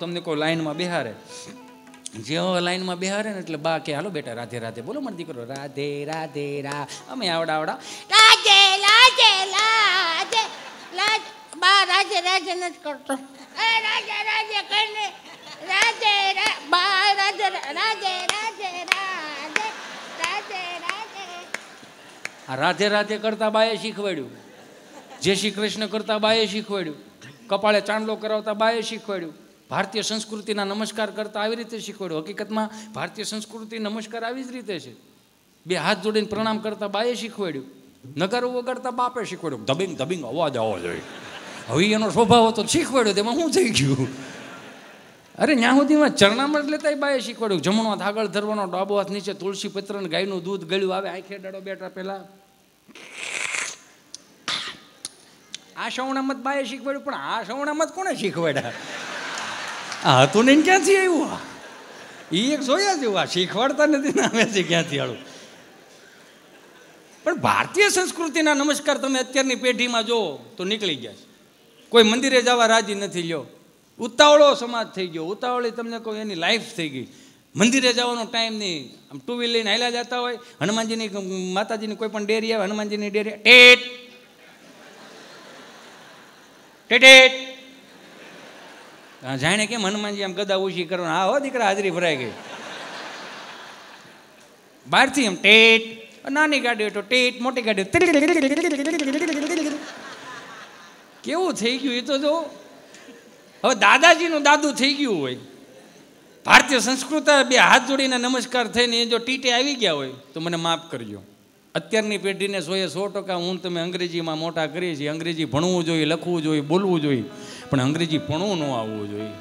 તમને કોઈ લાઈનમાં બેહારે જેવો લાઈનમાં બેહારે ને એટલે બા કે હાલો બેટા રાધે રાધે બોલો મને દીકરો રાધે રાધે રા અમે આવડા આવડા રાધે રાધે રાધે રાજ બા રાધે રાધે નથી કરતો એ રાધે રાધે કરીને રાધે બા રાધે રાધે રાધે રાધે રાધે રાધે રાધે રાધે કરતા બાએ શીખવાડ્યું જય શ્રી કૃષ્ણ કરતા બાએ શીખવાડ્યું કપાળે ચાંદલો કરાવતા બાએ શીખવાડ્યું ભારતીય સંસ્કૃતિના નમસ્કાર કરતા આવી રીતે શીખવાડ્યું હકીકતમાં ભારતીય સંસ્કૃતિ નમસ્કાર આવી જ રીતે છે બે હાથ જોડીને પ્રણામ કરતાં બાએ શીખવાડ્યું નગર વગાડતા બાપે શીખવાડ્યું ધબિંગ ધબિંગ અવાજ આવવો જોઈએ હવે એનો સ્વભાવ હતો શીખવાડ્યો તેમાં હું થઈ ગયું અરે ત્યાં સુધીમાં ચરણામૃત લેતા બાએ શીખવાડ્યું જમણો હાથ આગળ ધરવાનો ડાબો હાથ નીચે તુલસી પત્ર ને ગાયનું દૂધ ગળ્યું આવે આંખે ડાળો બેઠા પહેલાં આ સવણામત બાએ શીખવાડ્યું પણ આ સવણામત કોને શીખવાડ્યા આ હતું નહીં ક્યાંથી આવ્યું આ એ એક જોયા જેવું આ શીખવાડતા નથી ને અમે ક્યાંથી આવું પણ ભારતીય સંસ્કૃતિના નમસ્કાર તમે અત્યારની પેઢીમાં જો તો નીકળી ગયા છે કોઈ મંદિરે જવા રાજી નથી લ્યો ઉતાવળો સમાજ થઈ ગયો ઉતાવળી તમને કહું એની લાઈફ થઈ ગઈ મંદિરે જવાનો ટાઈમ નહીં આમ ટુ વ્હીલ લઈને હાલ્યા જતા હોય હનુમાનજીની માતાજીની કોઈ પણ ડેરી આવે હનુમાનજીની ડેરી ટેટ ટેટેટ જાણે કેમ હનુમાનજી આમ ગદા ઉછી કરવાનું આ હો દીકરા હાજરી ભરાઈ ગઈ બહારથી એમ ટેટ નાની ગાડીઓ તો ટેટ મોટી ગાડીઓ કેવું થઈ ગયું એ તો જો હવે દાદાજીનું દાદુ થઈ ગયું હોય ભારતીય સંસ્કૃત બે હાથ જોડીને નમસ્કાર થઈને એ જો ટીટે આવી ગયા હોય તો મને માફ કરજો અત્યારની પેઢીને સોએ સો ટકા હું તમે અંગ્રેજીમાં મોટા કરીએ છીએ અંગ્રેજી ભણવું જોઈએ લખવું જોઈએ બોલવું જોઈએ પણ અંગ્રેજી પણું ન આવવું જોઈએ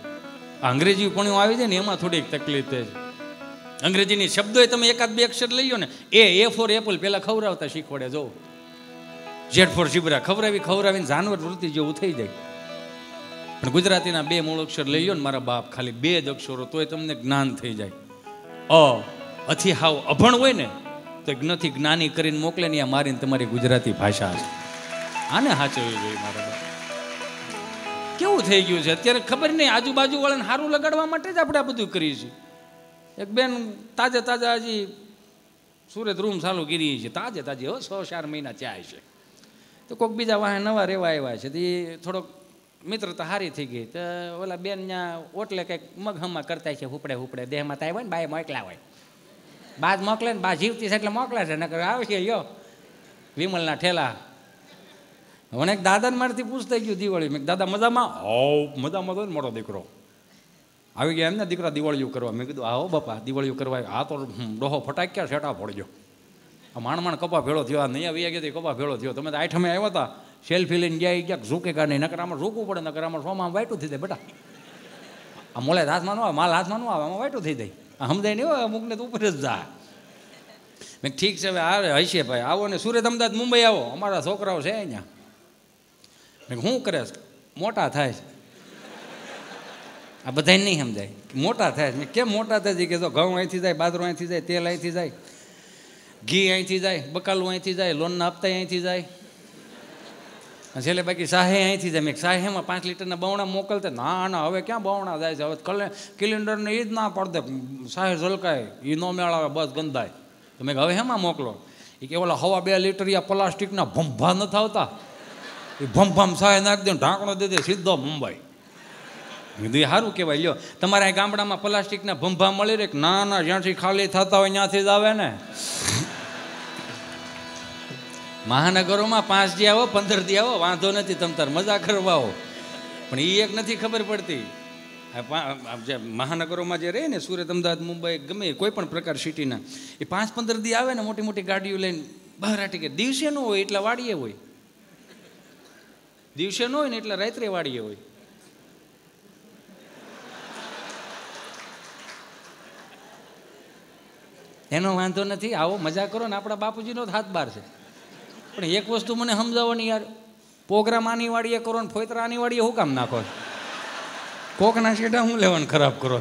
આ અંગ્રેજી પણ આવી જાય ને એમાં થોડીક તકલીફ થાય છે અંગ્રેજીની શબ્દો તમે એકાદ બે અક્ષર લઈ લો ને એ એ ફોર એપલ પહેલાં ખવડાવતા શીખવાડે જો જેડ ફોર જીબરા ખવડાવી ખવડાવીને જાનવર વૃત્તિ જેવું થઈ જાય પણ ગુજરાતીના બે મૂળ અક્ષર લઈ લો ને મારા બાપ ખાલી બે જ અક્ષરો તોય તમને જ્ઞાન થઈ જાય અ અથી હાવ અભણ હોય ને તો જ્ઞથી જ્ઞાની કરીને મોકલે ને આ મારીને તમારી ગુજરાતી ભાષા છે આને સાચવવી જોઈએ મારા બાપ કેવું થઈ ગયું છે અત્યારે ખબર નહીં આજુબાજુ વાળાને સારું લગાડવા માટે જ આપણે આ બધું કરીએ છીએ એક બેન તાજે તાજા હજી સુરત રૂમ ચાલુ કરી છે તાજે તાજે હો સો ચાર મહિના ચાય છે તો કોઈક બીજા વાહે નવા રહેવા આવ્યા છે તે થોડોક મિત્રતા હારી થઈ ગઈ તો ઓલા બેન ત્યાં ઓટલે કંઈક મગહમા કરતા છે હુપડે હુપડે દેહમાં થાય હોય ને બાય મોકલા હોય બાજ મોકલે ને બા જીવતી છે એટલે મોકલે છે નકર આવશે યો વિમલના ઠેલા મને એક દાદાને મારાથી પૂછતા ગયું દિવાળી મેં દાદા મજામાં હોવ મજામાં તો મોટો દીકરો આવી ગયા એમને દીકરા દિવાળીઓ કરવા મેં કીધું આવો બાપા દિવાળીઓ કરવા આ તો ડોહો ફટાક્યા શેટા ફોડજો આ માણ માણ કપા ભેળો થયો નહીં આવી ગયા કપા ભેળો થયો તમે તો આઠમે આવ્યા હતા સેલ્ફી લઈને ગયા ક્યાંક ઝૂકે કા નહીં નકરામાં ઝૂકવું પડે નકરામાં સોમાં વાઇટું થઈ જાય બેટા આ મોલે હાથમાં ન આવે માલ હાથમાં ન આવે આમાં વાઇટું થઈ જાય આ સમજાય નહીં હોય અમુકને તો ઉપર જ જાય મેં ઠીક છે હવે આવે હશે ભાઈ આવો ને સુરત અમદાવાદ મુંબઈ આવો અમારા છોકરાઓ છે અહીંયા શું કરે મોટા થાય છે આ બધાને નહીં સમજાય મોટા થાય મેં કેમ મોટા થાય છે કે જો ઘઉં અહીંથી જાય બાદરું અહીંથી જાય તેલ અહીંથી જાય ઘી અહીંથી જાય બકાલું અહીંથી જાય લોનના હપ્તા અહીંથી જાય છેલ્લે બાકી સાહે અહીંથી જાય મેં સાહેમાં પાંચ લીટરના બવણા મોકલતા ના ના હવે ક્યાં બવણા જાય છે હવે કલે સિલિન્ડરને એ જ ના પડદે સાહે ઝલકાય એ ન મેળાવે બસ ગંદાય તો મેં હવે હેમાં મોકલો એ કે ઓલા હવા બે લીટર યા પ્લાસ્ટિકના ભંભા નથી આવતા એ ભમ ભમ સાય નાખી દે ઢાંકણો દે દે સીધો મુંબઈ એ સારું કહેવાય લ્યો આ ગામડામાં પ્લાસ્ટિકના ભંભા મળી રહે ના ના જ્યાંથી ખાલી થતા હોય ત્યાંથી જ આવે ને મહાનગરોમાં પાંચ દી આવો પંદર દી આવો વાંધો નથી તમ તાર મજા કરવા આવો પણ એ એક નથી ખબર પડતી મહાનગરોમાં જે રહે ને સુરત અમદાવાદ મુંબઈ ગમે કોઈ પણ પ્રકાર સિટીના એ પાંચ પંદર દી આવે ને મોટી મોટી ગાડીઓ લઈને બહાર આટી કે દિવસે ન હોય એટલા વાડીએ હોય દિવસે ન હોય ને એટલે રાત્રે વાળીએ હોય એનો વાંધો નથી આવો મજા કરો ને આપણા બાપુજીનો જ હાથ બાર છે પણ એક વસ્તુ મને સમજાવવાની યાર પ્રોગ્રામ આની વાળીએ કરો ને ફોતરા આની વાળીએ હું કામ નાખો કોકના શેઠા હું લેવાનું ખરાબ કરો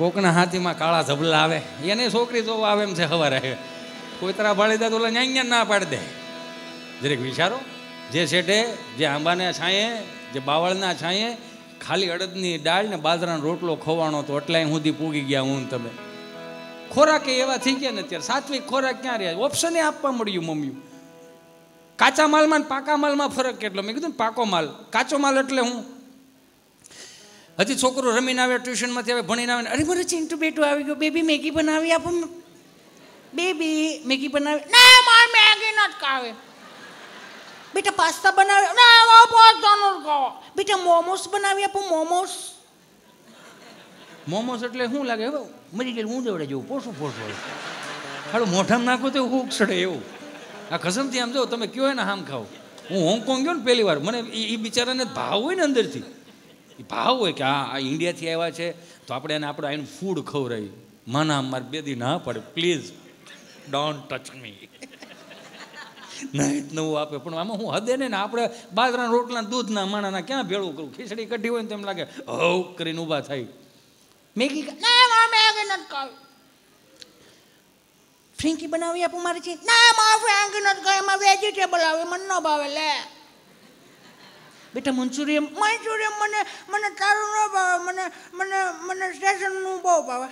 કોકના હાથીમાં કાળા ઝબલા આવે એને છોકરી જોવા આવે એમ છે સવારે ફોતરા ભાળી દે તો ઓલા ન્યાંગ ના પાડી દે જરીક વિચારો જે શેઠે જે આંબાના છાંયે જે બાવળના છાંયે ખાલી અડદની દાળ ને બાજરાનો રોટલો ખોવાનો તો એટલાય સુધી પૂગી ગયા હું તમે ખોરાક એવા થઈ ગયા ને અત્યારે સાત્વિક ખોરાક ક્યાં રહ્યા ઓપ્શને આપવા મળ્યું મમ્મી કાચા માલમાં ને પાકા માલમાં ફરક કેટલો મેં કીધું પાકો માલ કાચો માલ એટલે હું હજી છોકરો રમીને આવે ટ્યુશનમાંથી આવે ભણીને આવે અરે મારે ચિંટુ બેટું આવી ગયો બેબી મેગી બનાવી આપો બેબી મેગી બનાવી ના મારે મેગી નથી ખાવી બેટા પાસ્તા બનાવી ના પાસ્તાનું કહો બેટા મોમોસ બનાવી આપો મોમોસ મોમોસ એટલે શું લાગે હવે મરી ગયેલું હું દેવડે જેવું પોસું પોસું હાડું મોઢામાં નાખો તો હું ઉકસડે એવું આ ખસમથી આમ જો તમે કયો ને આમ ખાવ હું હોંગકોંગ ગયો ને પહેલી વાર મને એ બિચારાને ભાવ હોય ને અંદરથી એ ભાવ હોય કે હા આ ઇન્ડિયાથી આવ્યા છે તો આપણે એને આપણે આઈને ફૂડ ખવડાવી માના મારે બે દી ના પડે પ્લીઝ ડોન્ટ ટચ મી નહીં નવું આપે પણ આમાં હું હદે ને આપણે બાજરાના રોટલા દૂધના માણાના ક્યાં ભેળું કરું ખીચડી કઢી હોય ને તેમ લાગે હવ કરીને ઊભા થાય મેગી ફ્રેન્કી બનાવી આપું મારે છે ના મારે ફ્રેન્કી નથી ગઈ એમાં વેજીટેબલ આવે મને ન ભાવે લે બેટા મંચુરિયમ મંચુરિયમ મને મને તારું ન ભાવે મને મને મને સ્ટેશનનું બહુ ભાવે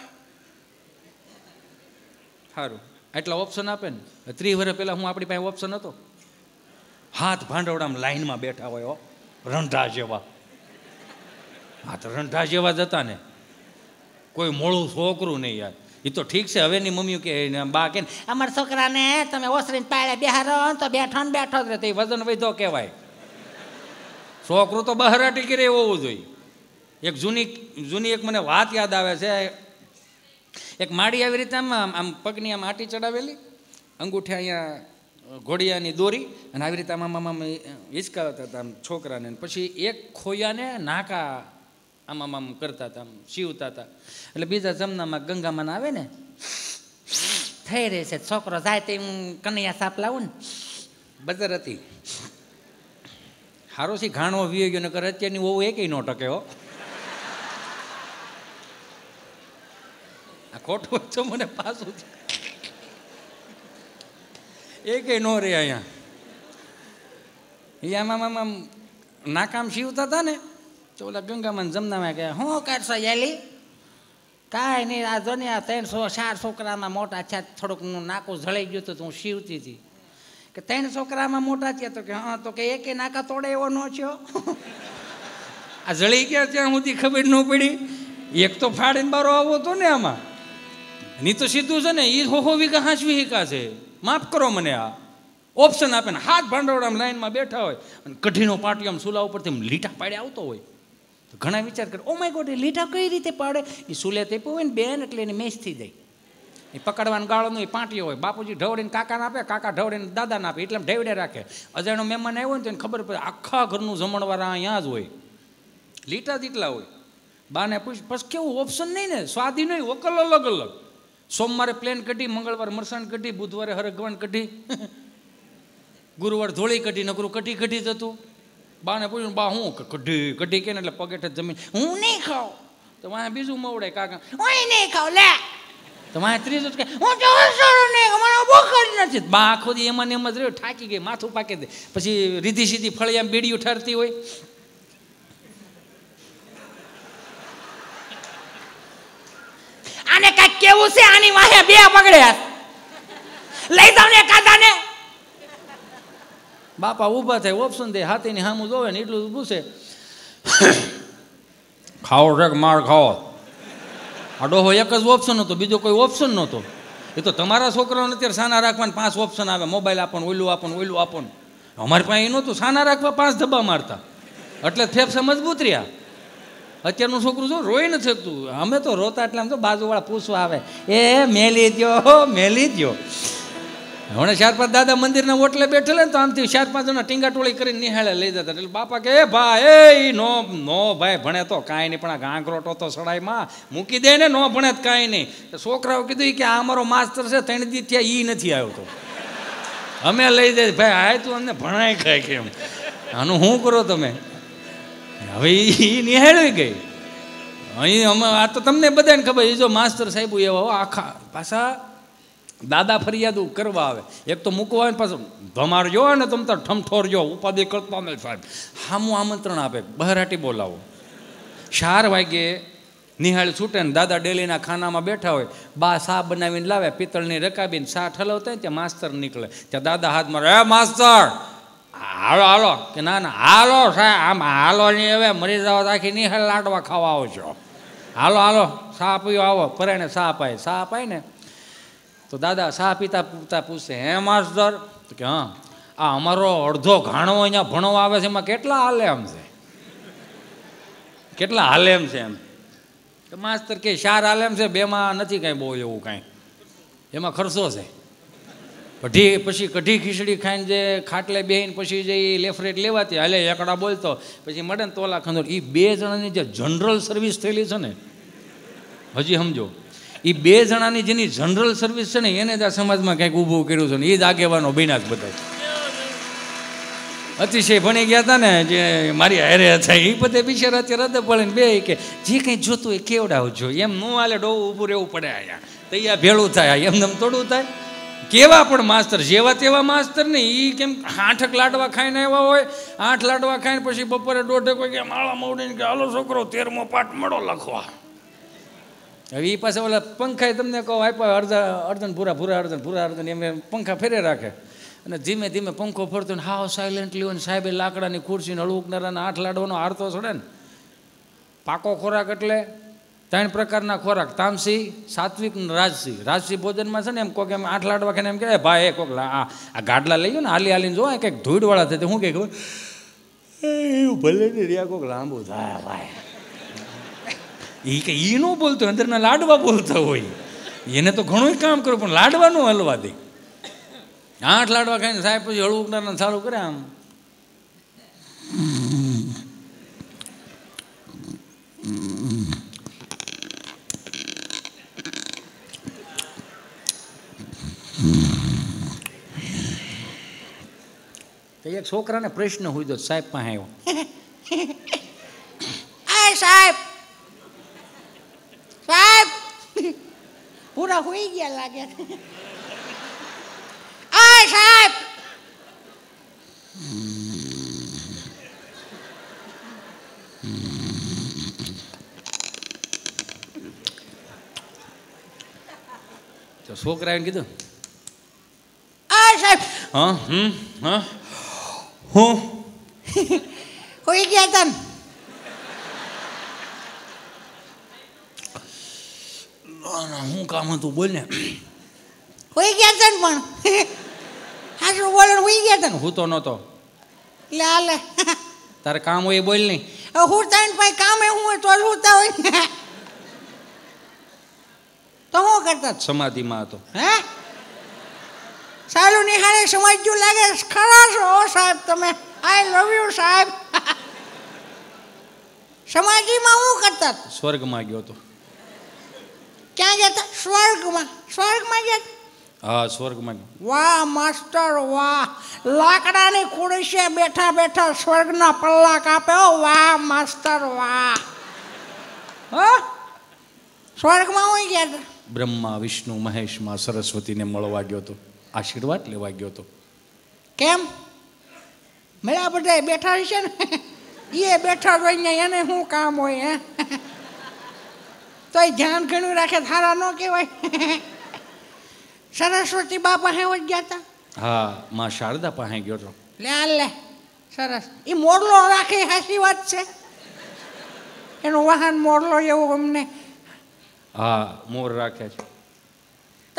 સારું એટલા ઓપ્શન આપે ને ત્રીસ વર્ષ પહેલાં હું આપણી પાસે ઓપ્શન હતો હાથ ભાંડવડામાં લાઇનમાં બેઠા હોય રંઢા જેવા હાથ રંઢા જેવા જ હતા ને કોઈ મોળું છોકરું નહીં યાર એ તો ઠીક છે હવેની મમ્મી કે બા કે અમારા છોકરાને તમે ઓસરીને પાળે બેહારો તો બેઠો ને બેઠો જ રહે એ વજન વધો કહેવાય છોકરું તો બહાર અટકી રહે હોવું જોઈએ એક જૂની જૂની એક મને વાત યાદ આવે છે એક માળી આવી રીતે આમ આમ પગની આમ આટી ચડાવેલી અંગૂઠે અહીંયા ઘોડિયાની દોરી અને આવી રીતે આમ આમ હિંચકાવતા હતા આમ છોકરાને પછી એક ખોયાને નાકા આમ આમ આમ કરતા હતા આમ સીવતા હતા એટલે બીજા જમનામાં ગંગામાં આવે ને થઈ રહે છે છોકરો જાય તે હું કનૈયા સાપ લાવું ને બજર હતી હારો સી ઘાણો વીયો ગયો નકર અત્યારની વહુ એકેય નો ટકે હો ખોટું છો મને પાછું એ કે ન રે અહીંયા એ આમાં આમ આમ નાકામ શીવતા હતા ને તો ઓલા ગંગામાં જમનામાં ગયા હું કરશો યેલી કાંઈ નહીં આ જો આ ત્રણસો ચાર છોકરામાં મોટા છે થોડુંક હું નાકું જળાઈ ગયું હતું તો હું શીવતી હતી કે ત્રણ છોકરામાં મોટા છે તો કે હા તો કે એકે નાકા તોડે એવો નો થયો આ જળી ગયા ત્યાં સુધી ખબર ન પડી એક તો ફાડીને બારો આવવો હતો ને આમાં ની તો સીધું છે ને એ હોહો વિકા હાંચવી હિકા છે માફ કરો મને આ ઓપ્શન આપે ને હાથ ભાંડવડામાં લાઈનમાં બેઠા હોય અને કઢીનો પાટી આમ સુલા ઉપરથી લીટા પાડે આવતો હોય તો ઘણા વિચાર કરે ઓ માય ગોડ એ લીટા કઈ રીતે પાડે એ સુલે તે હોય ને બેન એટલે એને મેચ થઈ જાય એ પકડવાનું ગાળોનો એ પાટીઓ હોય બાપુજી ઢવડીને કાકાને આપે કાકા ઢવડીને દાદાને આપે એટલે ઢેવડે રાખે અજાણો મહેમાન આવ્યો ને તો એને ખબર પડે આખા ઘરનું જમણવાર અહીંયા જ હોય લીટા જેટલા હોય બાને પૂછ પછી કેવું ઓપ્શન નહીં ને સ્વાદી નહીં વકલ અલગ અલગ સોમવારે પ્લેન કઢી મંગળવાર મરસાણ કઢી બુધવારે હરગવાન કઢી ગુરુવાર ધોળી કઢી નકરું કઢી કઢી જતું બાને પૂછ્યું બા હું કઢી કઢી કે ને એટલે પગેઠ જમીન હું નહીં ખાવ તો વાંહે બીજું મવડે કાકા હું નહીં ખાવ લે તો વાંહે ત્રીજું કે હું તો હસરો નહીં અમારો બોખર નથી બા આખો દી એમાં એમ જ રહ્યો ઠાકી ગઈ માથું પાકી દે પછી રીધી સીધી ફળિયા બીડીયું ઠરતી હોય આને કઈ કેવું છે આની વાહે બે પકડ્યા લઈ જાવ ને કાદાને બાપા ઊભા થાય ઓપ્શન દે હાથીની હામું જોવે ને એટલું પૂછે ખાઓ છે માર ખાઓ આ ડોહો એક જ ઓપ્શન હતો બીજો કોઈ ઓપ્શન નહોતો એ તો તમારા છોકરાઓને અત્યારે સાના રાખવાને પાંચ ઓપ્શન આવે મોબાઈલ આપણને ઓલું આપણ ઓલું આપણ અમારી પાસે એ નહોતું સાના રાખવા પાંચ ધબ્બા મારતા એટલે થેફસે મજબૂત રહ્યા અત્યારનું છોકરું જો રોઈ ન થતું અમે તો રોતા એટલે આમ તો બાજુવાળા પૂછવા આવે એ મેલી દો મેલી દો હમણાં ચાર પાંચ દાદા મંદિરના ઓટલે બેઠેલા ને તો આમથી ચાર પાંચ જણા ટીંગાટોળી કરીને નિહાળે લઈ જતા એટલે બાપા કે એ ભાઈ એ નો નો ભાઈ ભણે તો કાંઈ નહીં પણ આ ઘાંઘરોટો તો સડાઈમાં મૂકી દે ને નો ભણે તો કાંઈ નહીં છોકરાઓ કીધું કે આ અમારો માસ્તર છે ત્રણ દી ત્યાં એ નથી આવ્યો તો અમે લઈ જઈએ ભાઈ આ તું અમને ભણાય ખાય કેમ આનું શું કરો તમે હવે એ નિહાળી ગઈ અહીં અમે આ તો તમને બધાને ખબર એ જો માસ્તર સાહેબ એવા આખા પાછા દાદા ફરિયાદ કરવા આવે એક તો મૂકવા આવે પાછું ધમાર જો ને તમે તો ઠમઠોર જો ઉપાધિ કરતા નહીં સાહેબ હામું આમંત્રણ આપે બહરાટી બોલાવો ચાર વાગે નિહાળ છૂટે ને દાદા ડેલીના ખાનામાં બેઠા હોય બા સા બનાવીને લાવે પિત્તળની રકાબીને સા ઠલવતા ત્યાં માસ્તર નીકળે ત્યાં દાદા હાથમાં રે માસ્તર હાલો હાલો કે ના ના હાલો સાહેબ આમ હાલો નહીં હવે મરી જાવ રાખી નહીં લાડવા ખાવા આવો છો હાલો હાલો સા પીવો આવો પરેણે સા પાય સા પાય ને તો દાદા સા પીતા પૂછતા પૂછશે હે માસ્ટર તો કે હા આ અમારો અડધો ઘાણો અહીંયા ભણવા આવે છે એમાં કેટલા હાલે એમ છે કેટલા હાલે એમ છે એમ તો માસ્તર કે શાર હાલે એમ છે બેમાં નથી કાંઈ બહુ એવું કાંઈ એમાં ખર્ચો છે કઢી પછી કઢી ખીચડી ખાઈને જે ખાટલે બેહીને પછી જે એ લેફરેટ લેવાતી હાલે એકડા બોલતો પછી મળે ને તોલા ખંદોર એ બે જણાની જે જનરલ સર્વિસ થયેલી છે ને હજી સમજો એ બે જણાની જેની જનરલ સર્વિસ છે ને એને જ આ સમાજમાં કંઈક ઊભું કર્યું છે ને એ જ આગેવાનો બિનાશ બધા અતિશય ભણી ગયા હતા ને જે મારી હારે હતા એ બધે બિચારા અત્યારે રદ પડે ને બે કે જે કંઈ જોતું હોય કેવડાવજો એમ ન હાલે ડોવું ઊભું રહેવું પડે અહીંયા તૈયાર ભેળું થાય એમને થોડું થાય કેવા પણ માસ્તર જેવા તેવા માસ્તર ને એ કેમ આઠક લાડવા ખાઈને આવ્યા હોય આઠ લાડવા ખાઈને પછી બપોરે દોઢેક વાગે માળા મવડીને કે હાલો છોકરો તેરમો પાઠ મળો લખવા હવે એ પાસે ઓલા પંખા તમને કહો આપ્યા અડધા અર્ધન ભૂરા ભૂરા અર્ધન ભૂરા અર્ધન એમ પંખા ફેરે રાખે અને ધીમે ધીમે પંખો ફરતો ને હાવ સાયલેન્ટલી હોય ને સાહેબે લાકડાની ખુરશીને હળવું ઉકનારાને આઠ લાડવાનો હારતો છોડે ને પાકો ખોરાક એટલે ત્રણ પ્રકારના ખોરાક તામસી સાત્વિક રાજસી રાજસી ભોજનમાં છે ને એમ કોક એમ આઠ લાડવા ખાને એમ કહે ભાઈ એ કોક આ આ ગાડલા લઈ ગયો ને હાલી હાલીને જોવા કંઈક ધૂળવાળા થતા હું કંઈક એવું ભલે ને રહ્યા કોક લાંબુ થાય ભાઈ એ કે એ ન બોલતો અંદરના લાડવા બોલતા હોય એને તો ઘણું કામ કર્યું પણ લાડવાનું હલવા દે આઠ લાડવા ખાઈને સાહેબ પછી હળવું સારું કરે આમ એક છોકરાને પ્રશ્ન હોય તો સાહેબ પાસે આવ્યો સાહેબ સાહેબ પૂરા હોઈ ગયા લાગે આ સાહેબ તો છોકરાએ કીધું આ સાહેબ હા હમ હા હું કોઈ ગયા તન હું કામ હતું બોલ ને કોઈ ગયા તન પણ હાજર બોલો હોઈ ગયા તન હું તો નહોતો લે આ લે તારે કામ હોય બોલ નહીં હું તાણ પાસે કામ હું હોય તો હુંતા હોય તો હું કરતા સમાધિમાં હતો હે સારું નિહાળે સમજ્યું લાગે ખરા છો સાહેબ તમે આઈ લવ યુ સાહેબ સમાજીમાં હું કરતા સ્વર્ગમાં ગયો તો ક્યાં ગયા જતા સ્વર્ગમાં સ્વર્ગમાં ગયા હા સ્વર્ગમાં વાહ માસ્ટર વાહ લાકડાની ખુરશીએ બેઠા બેઠા સ્વર્ગના પલ્લા કાપે ઓ વાહ માસ્ટર વાહ હ સ્વર્ગમાં હું ગયા બ્રહ્મા વિષ્ણુ મહેશમાં સરસ્વતીને મળવા ગયો હતો આશીર્વાદ લેવા ગયો હતો કેમ મેળા બધા બેઠા છે ને એ બેઠા હોય ને એને શું કામ હોય હે તો એ ધ્યાન ઘણું રાખે થારા ન કહેવાય સરસ્વતી બા પાસે જ ગયા હતા હા માં શારદા પાસે ગયો હતો લે લે સરસ એ મોરલો રાખે હાસી વાત છે એનું વાહન મોરલો એવું અમને હા મોર રાખે છે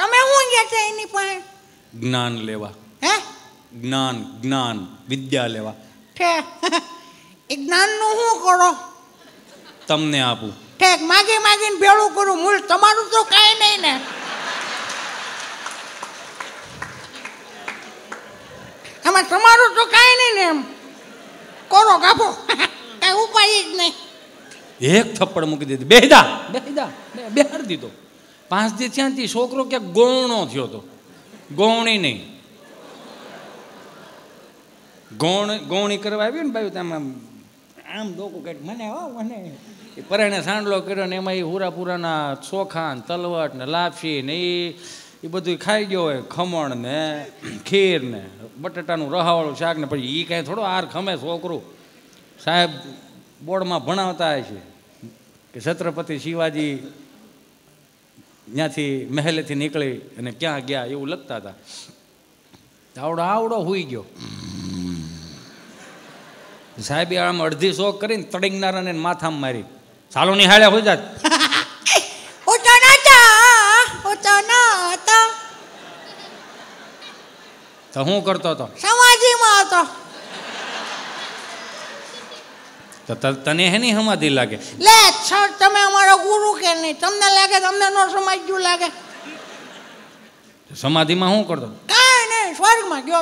તમે શું ગયા એની પાસે જ્ઞાન લેવા હે જ્ઞાન જ્ઞાન વિદ્યા લેવા ઠે એ જ્ઞાનનું શું કરો તમને આપું ઠેક માગી માગીને ભેળું કરું મૂળ તમારું તો કાંઈ નહીં ને આમાં તમારું તો કાંઈ નહીં ને એમ કરો કાપો કાંઈ ઉપાય જ નહીં એક થપ્પડ મૂકી દીધી બેહદા બેહદા બેહાર દીધો પાંચ દી ત્યાંથી છોકરો ક્યાંક ગોણો થયો હતો ગોવણી નહીં ગૌણ ગોવણી કરવા આવ્યું ને ભાઈ આમ આમ ડોકું કાંઈક મને હો મને એ પરાણે સાંડલો કર્યો ને એમાં એ હુરાપુરાના ચોખા ને તલવટ ને લાપસી ને એ એ બધું ખાઈ ગયો હોય ખમણ ને ખીર ને બટેટાનું રહાવાળું શાક ને પછી એ કાંઈ થોડો આર ખમે છોકરું સાહેબ બોર્ડમાં ભણાવતા હોય છે કે છત્રપતિ શિવાજી ત્યાંથી મહેલેથી નીકળી અને ક્યાં ગયા એવું લખતા હતા આવડો આવડો હોઈ ગયો સાહેબે આમ અડધી શોખ કરીને અને માથામાં મારી સાલો નિહાળે હોઈ જાત તો હું કરતો હતો સમાજીમાં હતો તો તને હે નહીં સમાધિ લાગે લે સર તમે અમારો ગુરુ કે નહીં તમને લાગે તમને નો સમાજ્યું લાગે સમાધિમાં શું કરતો કાંઈ નહીં સ્વર્ગમાં ગયો